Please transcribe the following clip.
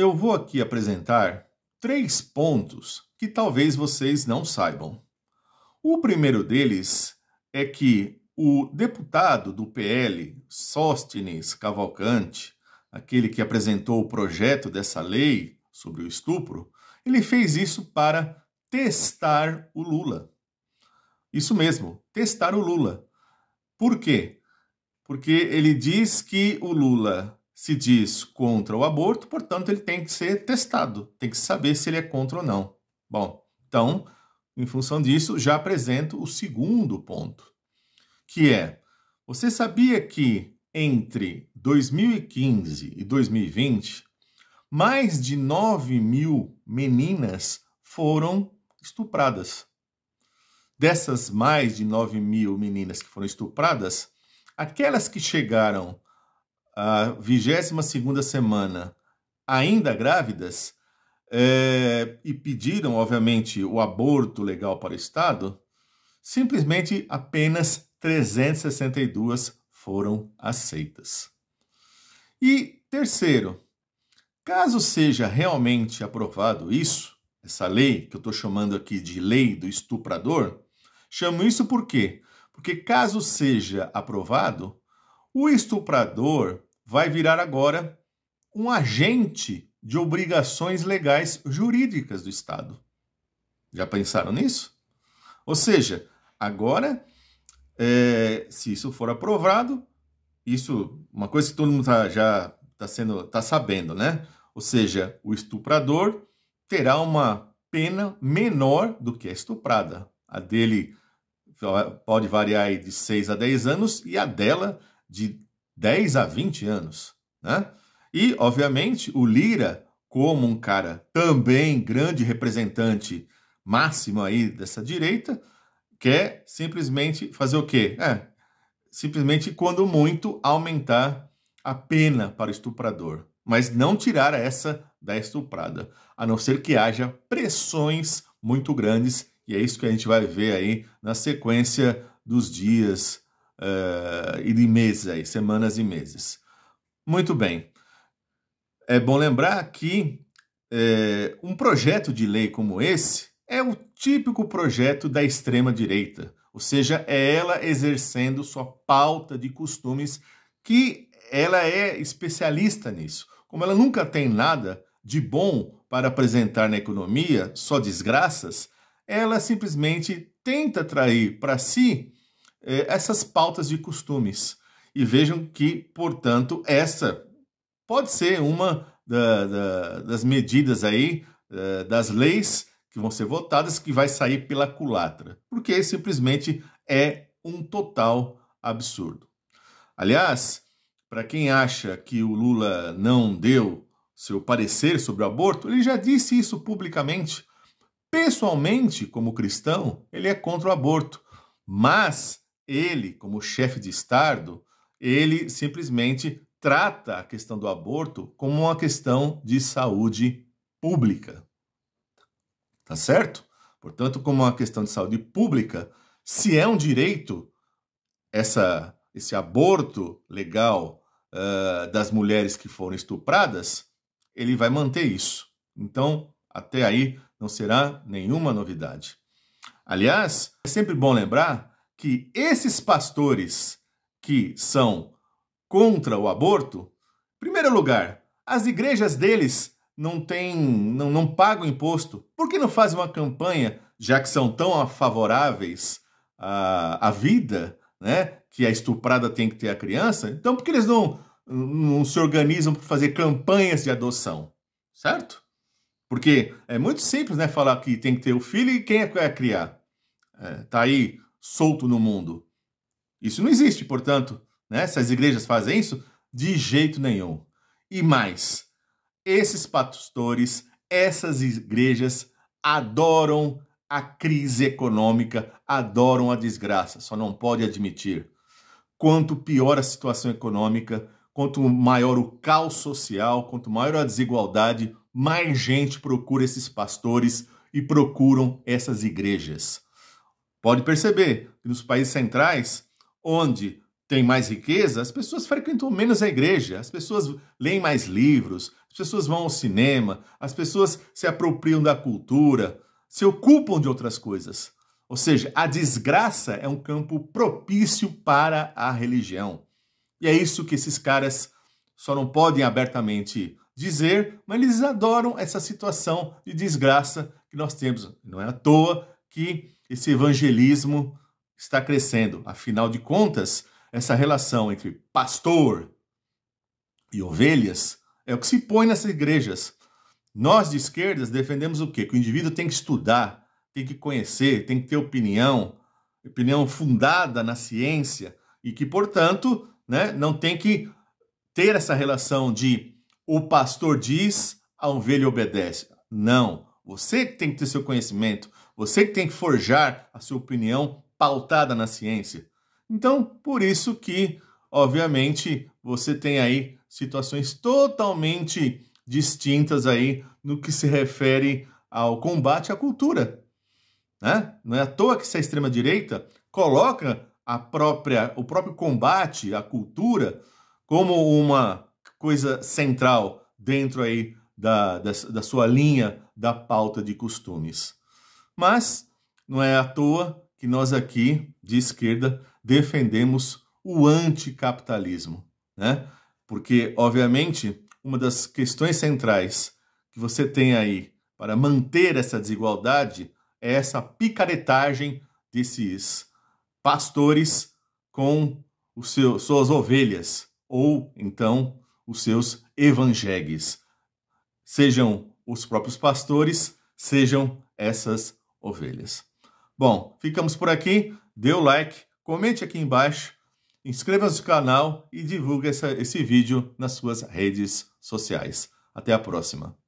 eu vou aqui apresentar três pontos que talvez vocês não saibam. O primeiro deles é que o deputado do PL, Sóstenes Cavalcante, aquele que apresentou o projeto dessa lei sobre o estupro, ele fez isso para testar o Lula. Isso mesmo, testar o Lula. Por quê? Porque ele diz que o Lula se diz contra o aborto, portanto, ele tem que ser testado, tem que saber se ele é contra ou não. Bom, então, em função disso, já apresento o segundo ponto, que é: você sabia que entre 2015 e 2020, mais de 9 mil meninas foram estupradas? Dessas mais de 9 mil meninas que foram estupradas, aquelas que chegaram a 22 semana ainda grávidas é, e pediram, obviamente, o aborto legal para o Estado, simplesmente apenas 362 foram aceitas. E terceiro, caso seja realmente aprovado isso, essa lei que eu estou chamando aqui de lei do estuprador, chamo isso por quê? Porque caso seja aprovado, o estuprador vai virar agora um agente de obrigações legais jurídicas do Estado. Já pensaram nisso? Ou seja, agora, é, se isso for aprovado, isso, uma coisa que todo mundo tá, já está sendo, tá sabendo, né? Ou seja, o estuprador terá uma pena menor do que a estuprada. A dele pode variar de 6 a 10 anos e a dela de 10 a 20 anos, né? E, obviamente, o Lira, como um cara também grande representante máximo aí dessa direita, quer simplesmente fazer o quê? É, simplesmente, quando muito, aumentar a pena para o estuprador, mas não tirar essa da estuprada, a não ser que haja pressões muito grandes, e é isso que a gente vai ver aí na sequência dos dias uh, e de meses aí, semanas e meses. Muito bem. É bom lembrar que é, um projeto de lei como esse é o típico projeto da extrema-direita, ou seja, é ela exercendo sua pauta de costumes, que ela é especialista nisso. Como ela nunca tem nada de bom para apresentar na economia, só desgraças, ela simplesmente tenta trair para si eh, essas pautas de costumes. E vejam que, portanto, essa pode ser uma da, da, das medidas aí, eh, das leis que vão ser votadas, que vai sair pela culatra, porque simplesmente é um total absurdo. Aliás, para quem acha que o Lula não deu seu parecer sobre o aborto, ele já disse isso publicamente. Pessoalmente, como cristão, ele é contra o aborto, mas ele, como chefe de Estado, ele simplesmente trata a questão do aborto como uma questão de saúde pública. Tá certo? Portanto, como uma questão de saúde pública, se é um direito essa, esse aborto legal uh, das mulheres que foram estupradas, ele vai manter isso. Então, até aí não será nenhuma novidade. Aliás, é sempre bom lembrar que esses pastores que são contra o aborto, em primeiro lugar, as igrejas deles não têm, não, não pagam imposto. Por que não fazem uma campanha, já que são tão favoráveis à, à vida, né? Que a estuprada tem que ter a criança. Então, por que eles não, não se organizam para fazer campanhas de adoção? Certo? Porque é muito simples, né? Falar que tem que ter o filho e quem é que vai criar? É, tá aí solto no mundo. Isso não existe, portanto, né? se as igrejas fazem isso, de jeito nenhum. E mais, esses pastores, essas igrejas adoram a crise econômica, adoram a desgraça, só não pode admitir. Quanto pior a situação econômica, quanto maior o caos social, quanto maior a desigualdade, mais gente procura esses pastores e procuram essas igrejas. Pode perceber que nos países centrais, onde tem mais riqueza, as pessoas frequentam menos a igreja, as pessoas leem mais livros, as pessoas vão ao cinema, as pessoas se apropriam da cultura, se ocupam de outras coisas. Ou seja, a desgraça é um campo propício para a religião. E é isso que esses caras só não podem abertamente dizer, mas eles adoram essa situação de desgraça que nós temos. Não é à toa que esse evangelismo está crescendo. Afinal de contas, essa relação entre pastor e ovelhas é o que se põe nessas igrejas. Nós de esquerdas defendemos o quê? Que o indivíduo tem que estudar, tem que conhecer, tem que ter opinião, opinião fundada na ciência e que, portanto, né, não tem que ter essa relação de o pastor diz, a ovelha obedece. Não, você tem que ter seu conhecimento, você que tem que forjar a sua opinião pautada na ciência. Então, por isso que, obviamente, você tem aí situações totalmente distintas aí no que se refere ao combate à cultura. Né? Não é à toa que essa extrema-direita coloca a própria, o próprio combate à cultura como uma coisa central dentro aí da, da, da sua linha da pauta de costumes. Mas não é à toa que nós aqui, de esquerda, defendemos o anticapitalismo, né? Porque, obviamente, uma das questões centrais que você tem aí para manter essa desigualdade é essa picaretagem desses pastores com os seus, suas ovelhas ou então os seus evangegues, sejam os próprios pastores, sejam essas ovelhas. Bom, ficamos por aqui. Dê o like, comente aqui embaixo, inscreva-se no canal e divulgue essa, esse vídeo nas suas redes sociais. Até a próxima.